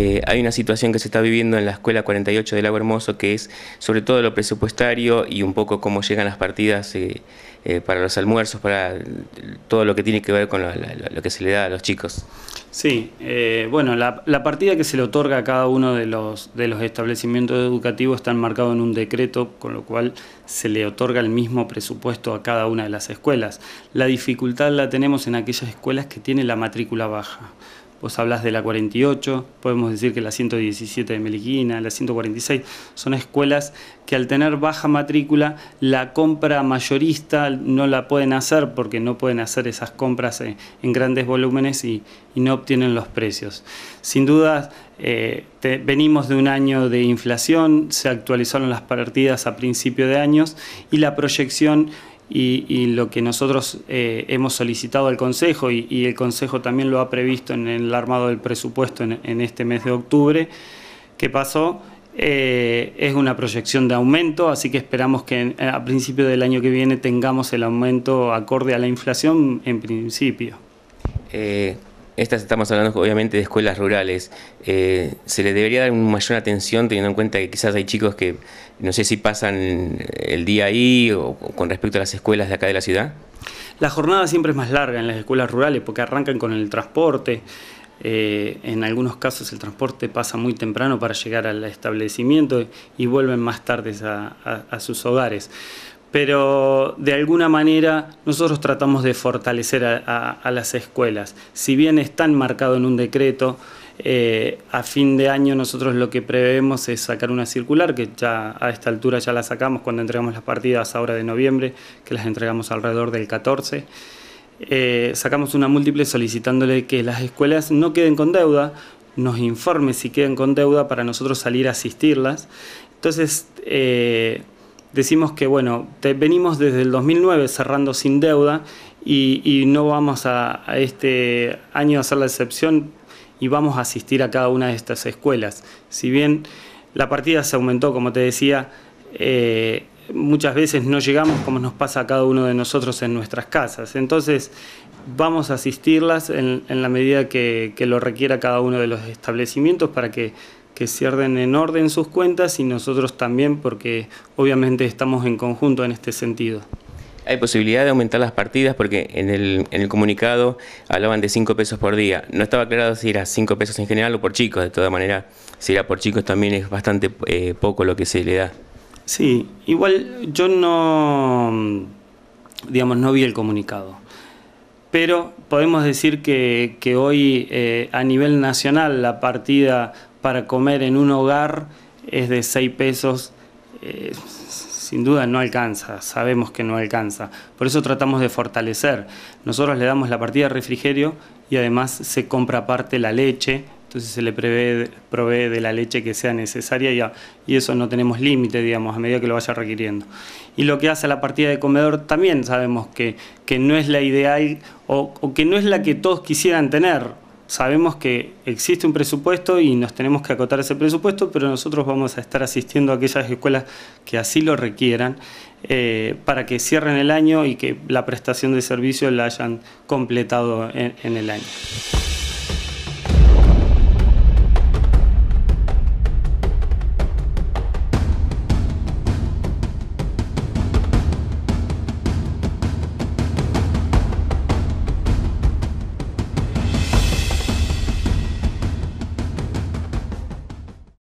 Eh, hay una situación que se está viviendo en la Escuela 48 del Lago Hermoso que es sobre todo lo presupuestario y un poco cómo llegan las partidas eh, eh, para los almuerzos, para todo lo que tiene que ver con lo, que se le da a los chicos. Sí, bueno, la, partida que se le otorga a cada uno de los, de los establecimientos educativos está enmarcado en un decreto, con lo cual se le otorga el mismo presupuesto a cada una de las escuelas. La dificultad la tenemos en aquellas escuelas que tienen la matrícula baja vos hablas de la 48, podemos decir que la 117 de Meliquina, la 146, son escuelas que al tener baja matrícula, la compra mayorista no la pueden hacer porque no pueden hacer esas compras en, grandes volúmenes y, no obtienen los precios. Sin duda, eh, venimos de un año de inflación, se actualizaron las partidas a principio de años y la proyección y, lo que nosotros eh, hemos solicitado al Consejo y, el Consejo también lo ha previsto en el armado del presupuesto en, este mes de octubre, que pasó, eh, es una proyección de aumento, así que esperamos que a principio del año que viene tengamos el aumento acorde a la inflación en principio. Eh, estas estamos hablando obviamente de escuelas rurales, eh, ¿se le debería dar mayor atención teniendo en cuenta que quizás hay chicos que no sé si pasan el día ahí o con respecto a las escuelas de acá de la ciudad? La jornada siempre es más larga en las escuelas rurales porque arrancan con el transporte. Eh, en algunos casos el transporte pasa muy temprano para llegar al establecimiento y vuelven más tarde a sus hogares pero de alguna manera nosotros tratamos de fortalecer a, las escuelas. Si bien están marcado en un decreto, eh, a fin de año nosotros lo que prevemos es sacar una circular, que ya a esta altura ya la sacamos cuando entregamos las partidas ahora de noviembre, que las entregamos alrededor del 14. Eh, sacamos una múltiple solicitándole que las escuelas no queden con deuda, nos informe si queden con deuda para nosotros salir a asistirlas. Entonces, eh, decimos que bueno, venimos desde el 2009 cerrando sin deuda y, no vamos a, este año a hacer la excepción y vamos a asistir a cada una de estas escuelas. Si bien la partida se aumentó, como te decía, eh, muchas veces no llegamos como nos pasa a cada uno de nosotros en nuestras casas. Entonces vamos a asistirlas en, la medida que lo requiera cada uno de los establecimientos para que que cierren en orden sus cuentas y nosotros también porque obviamente estamos en conjunto en este sentido. ¿Hay posibilidad de aumentar las partidas? Porque en el, comunicado hablaban de 5 pesos por día. No estaba claro si era 5 pesos en general o por chicos. De todas maneras, si era por chicos también es bastante eh, poco lo que se le da. Sí, igual yo no, digamos, no vi el comunicado. Pero podemos decir que, hoy eh, a nivel nacional la partida para comer en un hogar es de 6 pesos, eh, sin duda no alcanza, sabemos que no alcanza. Por eso tratamos de fortalecer. Nosotros le damos la partida de refrigerio y además se compra aparte la leche, entonces se le provee de la leche que sea necesaria y, y eso no tenemos límite, digamos, a medida que lo vaya requiriendo. Y lo que hace la partida de comedor también sabemos que, no es la ideal o que no es la que todos quisieran tener sabemos que existe un presupuesto y nos tenemos que acotar ese presupuesto, pero nosotros vamos a estar asistiendo a aquellas escuelas que así lo requieran eh, para que cierren el año y que la prestación de servicio la hayan completado en el año.